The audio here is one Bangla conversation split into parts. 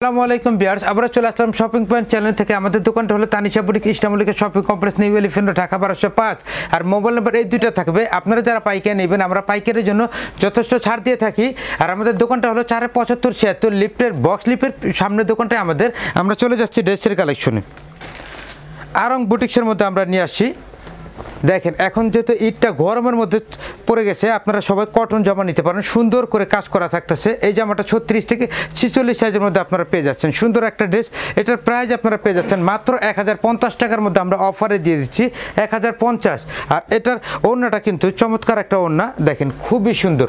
আসসালামু আলাইকুম বিয়ার্স আবার চলে আসলাম শপিং পয়েন্ট চ্যানেল থেকে আমাদের দোকানটা হলো তানিশা বুটিক ইসলামলিকের shopping complex New Elephant Dhaka বারোশো পাঁচ আর মোবাইল নাম্বার এই দুইটা থাকবে আপনারা যারা পাইকারি নেবেন আমরা পাইকারের জন্য যথেষ্ট ছাড় দিয়ে থাকি আর আমাদের দোকানটা হলো চারে পঁচাত্তর ছিয়াত্তর লিফ্টের বক্স লিফের সামনে দোকানটাই আমাদের আমরা চলে যাচ্ছি ড্রেসের কালেকশনে আরং বুটিক্সের মধ্যে আমরা নিয়ে আসি দেখেন এখন যেহেতু ইটটা গরমের মধ্যে পড়ে গেছে আপনারা সবাই কটন জামা নিতে পারেন সুন্দর করে কাজ করা থাকতেছে এই জামাটা ছত্রিশ থেকে ছিচল্লিশ সাইজের মধ্যে আপনারা পেয়ে যাচ্ছেন সুন্দর একটা ড্রেস এটার প্রাইস আপনারা পেয়ে যাচ্ছেন মাত্র এক টাকার মধ্যে আমরা অফারে দিয়ে দিচ্ছি এক আর এটার ওড়নাটা কিন্তু চমৎকার একটা ওড়না দেখেন খুবই সুন্দর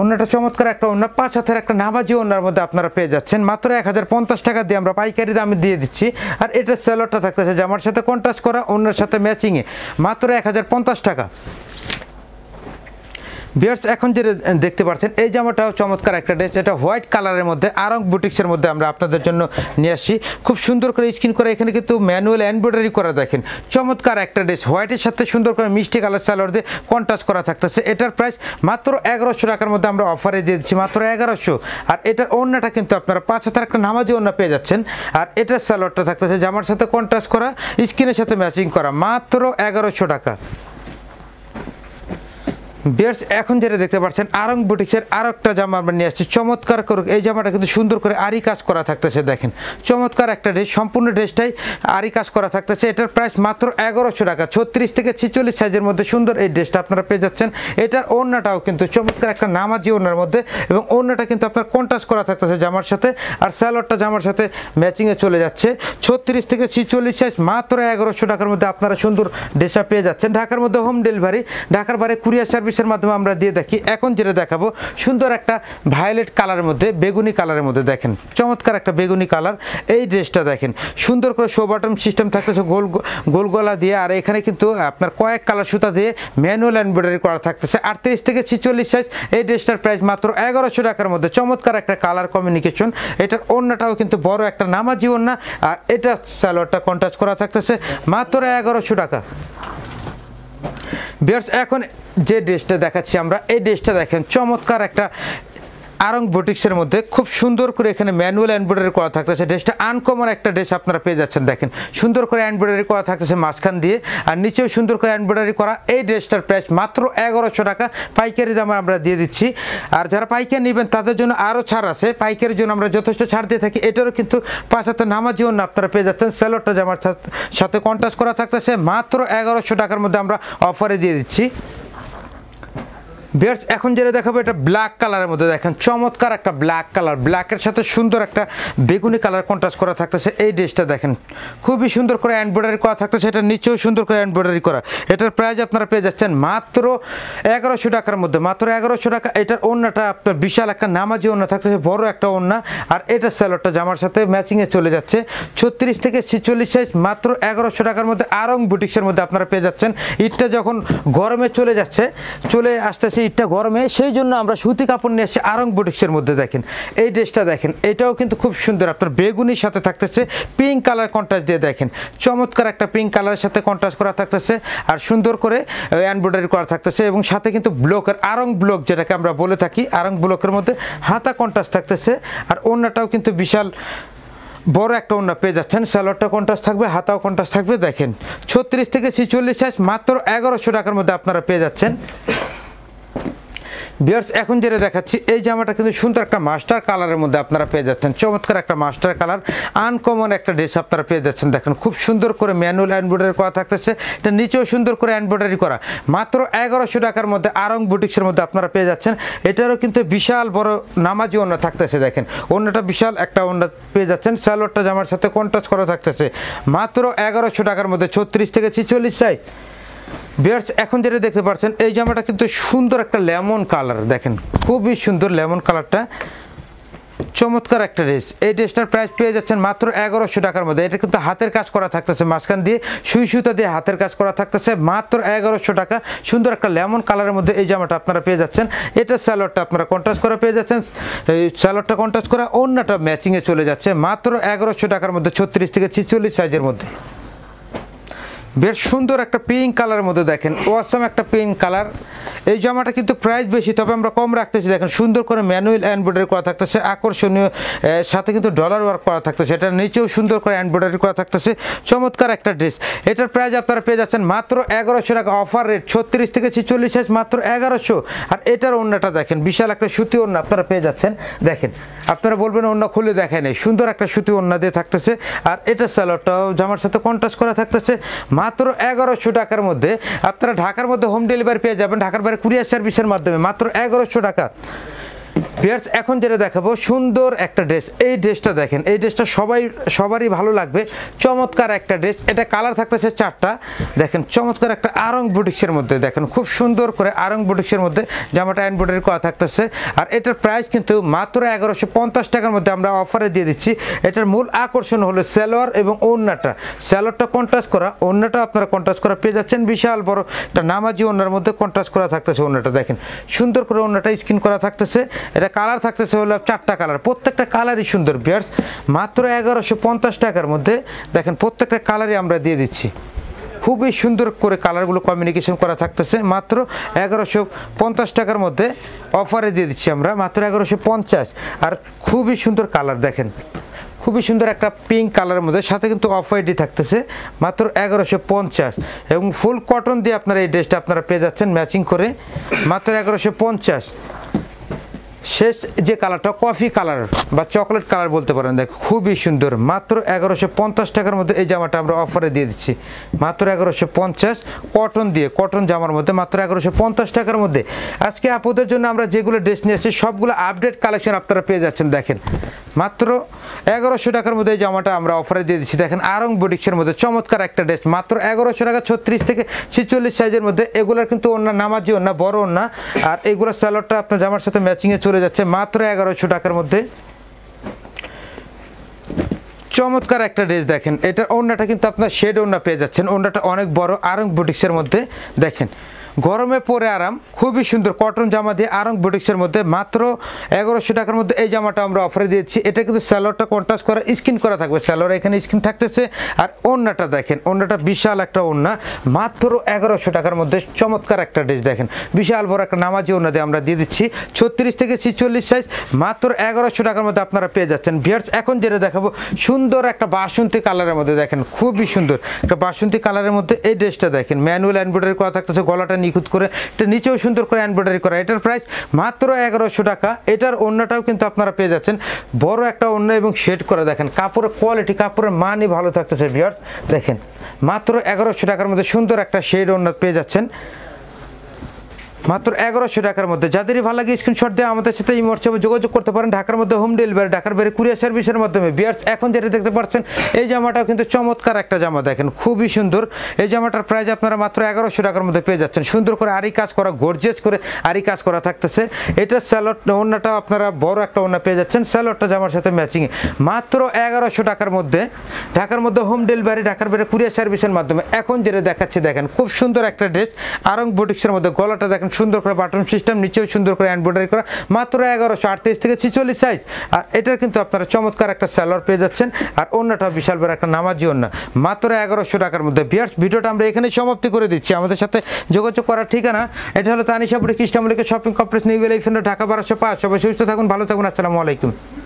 অন্যটা চমৎকার একটা অন্য পাঁচ হাতের একটা নামাজি অন্যার মধ্যে আপনারা পেয়ে যাচ্ছেন মাত্র এক হাজার পঞ্চাশ টাকা দিয়ে আমরা পাইকারি দামে দিয়ে দিচ্ছি আর এটার স্যালোয়ারটা থাকতেছে আমার সাথে কন্ট্রাস্ট করা অন্যের সাথে ম্যাচিংয়ে মাত্র এক হাজার পঞ্চাশ টাকা বিয়ার্স এখন যেটা দেখতে পাচ্ছেন এই জামাটাও চমৎকার একটা ড্রেস এটা হোয়াইট কালারের মধ্যে আরং বুটিক্সের মধ্যে আমরা আপনাদের জন্য নিয়ে আসি খুব সুন্দর করে স্কিন করা এখানে কিন্তু ম্যানুয়াল এমব্রয়ডারি করা দেখেন চমৎকার একটা ড্রেস হোয়াইটের সাথে সুন্দর করে মিষ্টি কালার সালোয়ার দিয়ে কন্ট্রাস্ট করা থাকতেছে এটার প্রাইস মাত্র এগারোশো টাকার মধ্যে আমরা অফারে দিয়ে দিচ্ছি মাত্র এগারোশো আর এটার অন্যটা কিন্তু আপনারা পাঁচ হাজার একটা নামাজি অন্য পেয়ে যাচ্ছেন আর এটার সালোয়ারটা থাকতেছে জামার সাথে কন্ট্রাস্ট করা স্কিনের সাথে ম্যাচিং করা মাত্র এগারোশো টাকা বেশ এখন যেটা দেখতে পাচ্ছেন আরং বুটিক্সের আর একটা জামা আমরা নিয়ে আসছি চমৎকার করুক এই জামাটা কিন্তু সুন্দর করে আরি কাজ করা থাকতেছে দেখেন চমৎকার একটা ড্রেস সম্পূর্ণ ড্রেসটাই আরি কাজ করা থাকতেছে এটার প্রাইস মাত্র এগারোশো টাকা ছত্রিশ থেকে ছিচল্লিশ সাইজের মধ্যে সুন্দর এই ড্রেসটা আপনারা পেয়ে যাচ্ছেন এটার ওড়নাটাও কিন্তু চমৎকার একটা নামাজি ওড়নার মধ্যে এবং ওড়নাটা কিন্তু আপনার কন্টাস করা থাকতেছে জামার সাথে আর স্যালোয়ারটা জামার সাথে ম্যাচিংয়ে চলে যাচ্ছে ছত্রিশ থেকে ছিচল্লিশ সাইজ মাত্র এগারোশো টাকার মধ্যে আপনারা সুন্দর ড্রেসটা পেয়ে যাচ্ছেন ঢাকার মধ্যে হোম ডেলিভারি ঢাকার বারে কুরিয়ার সার্ভিস পিসের মাধ্যমে আমরা দিয়ে দেখি এখন যেটা দেখাবো সুন্দর একটা ভায়োলেট কালারের মধ্যে বেগুনি কালারের মধ্যে দেখেন চমৎকার একটা বেগুনি কালার এই ড্রেসটা দেখেন সুন্দর করে শো বাটন সিস্টেম থাকতেছে গোল গোল গলা দিয়ে আর এখানে কিন্তু আপনার কয়েক কালার সুতা দিয়ে ম্যানুয়াল এমব্রয়ডারি করা থাকতেছে আটত্রিশ থেকে ছিচল্লিশ সাইজ এই ড্রেসটার প্রাইস মাত্র এগারোশো টাকার মধ্যে চমৎকার একটা কালার কমিউনিকেশন এটার অন্যটাও কিন্তু বড় একটা জীবন না আর এটা স্যালোয়ারটা কন্ট্রাস্ট করা থাকতেছে মাত্র এগারোশো টাকা বেশ এখন যে ড্রেসটা দেখাচ্ছি আমরা এই ড্রেসটা দেখেন চমৎকার একটা আরং বুটিক্সের মধ্যে খুব সুন্দর করে এখানে ম্যানুয়াল এমব্রয়ডারি করা থাকতেছে ড্রেসটা আনকমন একটা ড্রেস আপনারা পেয়ে যাচ্ছেন দেখেন সুন্দর করে এমব্রয়ডারি করা থাকতেছে মাঝখান দিয়ে আর নিচেও সুন্দর করে এমব্রয়ডারি করা এই ড্রেসটার প্রাইস মাত্র এগারোশো টাকা পাইকারি দামে আমরা দিয়ে দিচ্ছি আর যারা পাইকারি নেবেন তাদের জন্য আরও ছাড় আছে পাইকারির জন্য আমরা যথেষ্ট ছাড় দিয়ে থাকি এটারও কিন্তু পাঁচ হাতে নামার জন্য আপনারা পেয়ে যাচ্ছেন স্যালোডটা জামার সাথে কন্টাস্ট করা থাকতেছে মাত্র এগারোশো টাকার মধ্যে আমরা অফারে দিয়ে দিচ্ছি বেশ এখন যেটা দেখাবো এটা ব্ল্যাক কালারের মধ্যে দেখেন চমৎকার একটা ব্ল্যাক কালার ব্ল্যাকের সাথে সুন্দর একটা বেগুনি কালার কন্ট্রাস্ট করা থাকতেছে এই ড্রেসটা দেখেন খুবই সুন্দর করে এমব্রয়ডারি করা থাকতেছে এটা নিচেও সুন্দর করে এমব্রয়ডারি করা এটার প্রাইস আপনারা পেয়ে যাচ্ছেন মাত্র এগারোশো টাকার মধ্যে মাত্র এগারোশো টাকা এটার অন্যটা আপনার বিশাল একটা নামাজি ওন্না থাকতেছে বড় একটা ওন্না আর এটার স্যালোটটা জামার সাথে ম্যাচিংয়ে চলে যাচ্ছে ছত্রিশ থেকে ছেচল্লিশ সাইজ মাত্র এগারোশো টাকার মধ্যে আরং বুটিক্সের মধ্যে আপনারা পেয়ে যাচ্ছেন ইটটা যখন গরমে চলে যাচ্ছে চলে আসতেছে শরীরটা গরমে সেই জন্য আমরা সুতি কাপড় নিয়ে এসে আরং বুটিক্সের মধ্যে দেখেন এই ড্রেসটা দেখেন এটাও কিন্তু খুব সুন্দর আপনার বেগুনির সাথে থাকতেছে পিঙ্ক কালার কন্ট্রাস্ট দিয়ে দেখেন চমৎকার একটা পিঙ্ক কালারের সাথে কন্ট্রাস্ট করা থাকতেছে আর সুন্দর করে এমব্রয়ডারি করা থাকতেছে এবং সাথে কিন্তু ব্লকের আরং ব্লক যেটাকে আমরা বলে থাকি আরং ব্লকের মধ্যে হাতা কন্ট্রাস্ট থাকতেছে আর অন্যটাও কিন্তু বিশাল বড় একটা অন্য পেয়ে যাচ্ছেন স্যালোয়ারটা কন্ট্রাস্ট থাকবে হাতাও কন্ট্রাস্ট থাকবে দেখেন ছত্রিশ থেকে ছিচল্লিশ সাইজ মাত্র এগারোশো টাকার মধ্যে আপনারা পেয়ে যাচ্ছেন বিয়ার্স এখন যেটা দেখাচ্ছি এই জামাটা কিন্তু সুন্দর একটা মাস্টার কালারের মধ্যে আপনারা পেয়ে যাচ্ছেন চমৎকার একটা মাস্টার কালার আনকমন একটা ড্রেস আপনারা পেয়ে যাচ্ছেন দেখেন খুব সুন্দর করে ম্যানুয়াল এমব্রয়ডারি করা থাকতেছে এটা নিচেও সুন্দর করে এমব্রয়ডারি করা মাত্র এগারোশো টাকার মধ্যে আরং বুটিক্সের মধ্যে আপনারা পেয়ে যাচ্ছেন এটারও কিন্তু বিশাল বড় নামাজি অন্য থাকতেছে দেখেন অন্যটা বিশাল একটা অন্য পেয়ে যাচ্ছেন স্যালোয়ারটা জামার সাথে কন্ট্রাস্ট করা থাকতেছে মাত্র এগারোশো টাকার মধ্যে ছত্রিশ থেকে ছিচল্লিশ সাইজ বিয়ার্স এখন যেটা দেখতে পাচ্ছেন এই জামাটা কিন্তু সুন্দর একটা লেমন কালার দেখেন খুবই সুন্দর লেমন কালারটা চমৎকার একটা ড্রেস এই ড্রেসটার প্রাইস পেয়ে যাচ্ছেন মাত্র এগারোশো টাকার মধ্যে এটা কিন্তু হাতের কাজ করা থাকতেছে মাঝখান দিয়ে সুই সুতা দিয়ে হাতের কাজ করা থাকতেছে মাত্র এগারোশো টাকা সুন্দর একটা লেমন কালারের মধ্যে এই জামাটা আপনারা পেয়ে যাচ্ছেন এটা স্যালোয়ারটা আপনারা কন্ট্রাস্ট করা পেয়ে যাচ্ছেন স্যালোয়ারটা কন্ট্রাস্ট করা অন্যটা ম্যাচিংয়ে চলে যাচ্ছে মাত্র এগারোশো টাকার মধ্যে ছত্রিশ থেকে ছিচল্লিশ সাইজের মধ্যে বেশ সুন্দর একটা পিঙ্ক কালারের মধ্যে দেখেন ওয়াসম একটা পিঙ্ক কালার এই জামাটা কিন্তু প্রাইস বেশি তবে আমরা কম রাখতেছি দেখেন সুন্দর করে ম্যানুয়াল অ্যানব্রয়ডারি করা থাকতেছে আকর্ষণীয় সাথে কিন্তু ডলার ওয়ার্ক করা থাকতেছে এটার নিচেও সুন্দর করে অ্যানব্রয়ডারি করা থাকতেছে চমৎকার একটা ড্রেস এটার প্রাইস আপনারা পেয়ে যাচ্ছেন মাত্র এগারোশো টাকা অফার রেট ছত্রিশ থেকে ছিচল্লিশ সাইজ মাত্র এগারোশো আর এটার অন্যটা দেখেন বিশাল একটা সুতি অন্য আপনারা পেয়ে যাচ্ছেন দেখেন আপনারা বলবেন অন্য খুলে দেখেন সুন্দর একটা সুতি অন্য দিয়ে থাকতেছে আর এটার স্যালোটাও জামার সাথে কন্ট্রাস্ট করা থাকতেছে মাত্র এগারোশো টাকার মধ্যে আপনারা ঢাকার মধ্যে হোম ডেলিভারি পেয়ে যাবেন ঢাকার বাইরে কুরিয়ার সার্ভিসের মাধ্যমে মাত্র এগারোশো টাকা ভিয়ার্স এখন যেটা দেখাবো সুন্দর একটা ড্রেস এই ড্রেসটা দেখেন এই ড্রেসটা সবাই সবারই ভালো লাগবে চমৎকার একটা ড্রেস এটা কালার থাকতেছে চারটা দেখেন চমৎকার একটা আরং বুটিক্সের মধ্যে দেখেন খুব সুন্দর করে আরং বুটিক্সের মধ্যে জামাটা এমব্রয়ডারি করা থাকতেছে আর এটার প্রাইস কিন্তু মাত্র এগারোশো পঞ্চাশ টাকার মধ্যে আমরা অফারে দিয়ে দিচ্ছি এটার মূল আকর্ষণ হলো স্যালোয়ার এবং ওন্নাটা স্যালোয়ারটা কন্ট্রাস্ট করা ওন্নাটা আপনারা কন্ট্রাস্ট করা পেয়ে যাচ্ছেন বিশাল বড় একটা নামাজি ওনার মধ্যে কন্ট্রাস্ট করা থাকতেছে ওন্নাটা দেখেন সুন্দর করে ওন্নাটা স্কিন করা থাকতেছে এটা এটা কালার থাকতেছে হলো চারটা কালার প্রত্যেকটা কালারই সুন্দর বিয়ার্স মাত্র এগারোশো পঞ্চাশ টাকার মধ্যে দেখেন প্রত্যেকটা কালারই আমরা দিয়ে দিচ্ছি খুবই সুন্দর করে কালারগুলো কমিউনিকেশন করা থাকতেছে মাত্র এগারোশো পঞ্চাশ টাকার মধ্যে অফারে দিয়ে দিচ্ছি আমরা মাত্র এগারোশো পঞ্চাশ আর খুবই সুন্দর কালার দেখেন খুবই সুন্দর একটা পিঙ্ক কালারের মধ্যে সাথে কিন্তু অফ হোয়াইটই থাকতেছে মাত্র এগারোশো পঞ্চাশ এবং ফুল কটন দিয়ে আপনারা এই ড্রেসটা আপনারা পেয়ে যাচ্ছেন ম্যাচিং করে মাত্র এগারোশো পঞ্চাশ শেষ যে কালারটা কফি কালার বা চকলেট কালার বলতে পারেন দেখ খুবই সুন্দর মাত্র এগারোশো পঞ্চাশ টাকার মধ্যে এই জামাটা আমরা অফারে দিয়ে দিচ্ছি মাত্র এগারোশো পঞ্চাশ কটন দিয়ে কটন জামার মধ্যে মাত্র এগারোশো পঞ্চাশ টাকার মধ্যে আজকে আপনাদের জন্য আমরা যেগুলো ড্রেস নিয়ে আসছি সবগুলো আপডেট কালেকশন আপনারা পেয়ে যাচ্ছেন দেখেন মাত্র এগারোশো টাকার মধ্যে এই জামাটা আমরা অফারে দিয়ে দিচ্ছি দেখেন আরং বডিক্সের মধ্যে চমৎকার একটা ড্রেস মাত্র এগারোশো টাকা ছত্রিশ থেকে ছিচল্লিশ সাইজের মধ্যে এগুলোর কিন্তু অন্য নামাজি অন্য বড় অন্য আর এগুলোর স্যালোডটা আপনার জামার সাথে ম্যাচিংয়ে চলে চলে যাচ্ছে মাত্র এগারোশো টাকার মধ্যে চমৎকার একটা ড্রেস দেখেন এটা ওড়নাটা কিন্তু আপনার শেড ওড়না পেয়ে যাচ্ছেন ওড়নাটা অনেক বড় আরং বুটিক্সের মধ্যে দেখেন গরমে পরে আরাম খুবই সুন্দর কটন জামা দিয়ে আরং বুটিক্সের মধ্যে মাত্র এগারোশো টাকার মধ্যে এই জামাটা আমরা অফারে দিয়েছি এটা কিন্তু স্যালোয়ারটা কন্ট্রাস্ট করা স্কিন করা থাকবে স্যালোর এখানে স্কিন থাকতেছে আর অন্যটা দেখেন অন্যটা বিশাল একটা ওন্না মাত্র এগারোশো টাকার মধ্যে চমৎকার একটা ড্রেস দেখেন বিশাল বড় একটা নামাজি ওন্না দিয়ে আমরা দিয়ে দিচ্ছি ছত্রিশ থেকে ছিচল্লিশ সাইজ মাত্র এগারোশো টাকার মধ্যে আপনারা পেয়ে যাচ্ছেন বিয়ার্স এখন যেটা দেখাবো সুন্দর একটা বাসন্তী কালারের মধ্যে দেখেন খুবই সুন্দর একটা বাসন্তী কালারের মধ্যে এই ড্রেসটা দেখেন ম্যানুয়াল অ্যান্ড্রয়েডারি করা থাকতেছে গলাটা নিখুঁত করে এটা নিচেও সুন্দর করে এমব্রয়ডারি করা এটার প্রাইস মাত্র এগারোশো টাকা এটার অন্যটাও কিন্তু আপনারা পেয়ে যাচ্ছেন বড় একটা অন্য এবং শেড করে দেখেন কাপড়ের কোয়ালিটি কাপড়ের মানই ভালো থাকতেছে বিয়ার্স দেখেন মাত্র এগারোশো টাকার মধ্যে সুন্দর একটা শেড অন্য পেয়ে যাচ্ছেন মাত্র এগারোশো টাকার মধ্যে যাদেরই ভালো লাগে স্ক্রিনশট দিয়ে আমাদের সাথে এই মর্চে যোগাযোগ করতে পারেন ঢাকার মধ্যে হোম ডেলিভারি ঢাকার বাইরে কুরিয়ার সার্ভিসের মাধ্যমে বিয়ার্স এখন যেটা দেখতে পাচ্ছেন এই জামাটাও কিন্তু চমৎকার একটা জামা দেখেন খুবই সুন্দর এই জামাটার প্রাইস আপনারা মাত্র এগারোশো টাকার মধ্যে পেয়ে যাচ্ছেন সুন্দর করে আরই কাজ করা গর্জেস করে আরই কাজ করা থাকতেছে এটা স্যালোট ওনাটা আপনারা বড় একটা ওনা পেয়ে যাচ্ছেন স্যালোটটা জামার সাথে ম্যাচিংয়ে মাত্র এগারোশো টাকার মধ্যে ঢাকার মধ্যে হোম ডেলিভারি ঢাকার বাইরে কুরিয়ার সার্ভিসের মাধ্যমে এখন যেটা দেখাচ্ছি দেখেন খুব সুন্দর একটা ড্রেস আরং বুটিক্সের মধ্যে গলাটা দেখেন সুন্দর করে বাটন সিস্টেম নিচেও সুন্দর করে এমব্রয়ডারি করা মাত্র এগারোশো আটত্রিশ থেকে ছিচল্লিশ সাইজ আর এটার কিন্তু আপনারা চমৎকার একটা স্যালোয়ার পেয়ে যাচ্ছেন আর অন্যটা বিশাল বড় একটা নামাজি অন্য মাত্র এগারোশো টাকার মধ্যে বিয়ার্স ভিডিওটা আমরা এখানে সমাপ্তি করে দিচ্ছি আমাদের সাথে যোগাযোগ করার ঠিকানা এটা হলো তানিশাপুরি কৃষ্ণামলিকের shopping complex New Elephant Dhaka বারোশো পাঁচ সবাই সুস্থ থাকুন ভালো থাকুন আসসালামু আলাইকুম